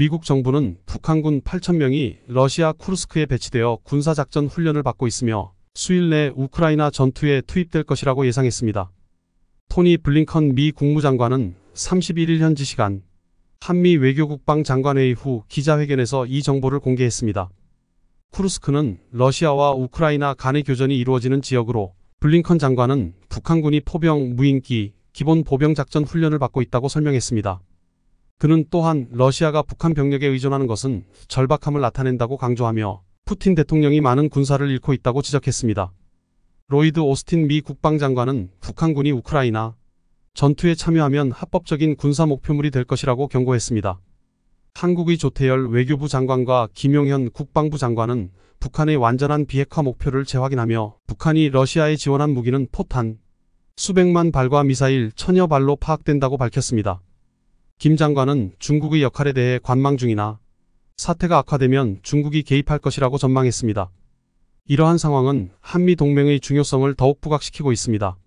미국 정부는 북한군 8,000명이 러시아 쿠르스크에 배치되어 군사작전 훈련을 받고 있으며 수일 내 우크라이나 전투에 투입될 것이라고 예상했습니다. 토니 블링컨 미 국무장관은 31일 현지 시간 한미 외교국방 장관회의 후 기자회견에서 이 정보를 공개했습니다. 쿠르스크는 러시아와 우크라이나 간의 교전이 이루어지는 지역으로 블링컨 장관은 북한군이 포병, 무인기, 기본 보병 작전 훈련을 받고 있다고 설명했습니다. 그는 또한 러시아가 북한 병력에 의존하는 것은 절박함을 나타낸다고 강조하며 푸틴 대통령이 많은 군사를 잃고 있다고 지적했습니다. 로이드 오스틴 미 국방장관은 북한군이 우크라이나 전투에 참여하면 합법적인 군사 목표물이 될 것이라고 경고했습니다. 한국의 조태열 외교부 장관과 김용현 국방부 장관은 북한의 완전한 비핵화 목표를 재확인하며 북한이 러시아에 지원한 무기는 포탄, 수백만 발과 미사일 천여 발로 파악된다고 밝혔습니다. 김 장관은 중국의 역할에 대해 관망 중이나 사태가 악화되면 중국이 개입할 것이라고 전망했습니다. 이러한 상황은 한미 동맹의 중요성을 더욱 부각시키고 있습니다.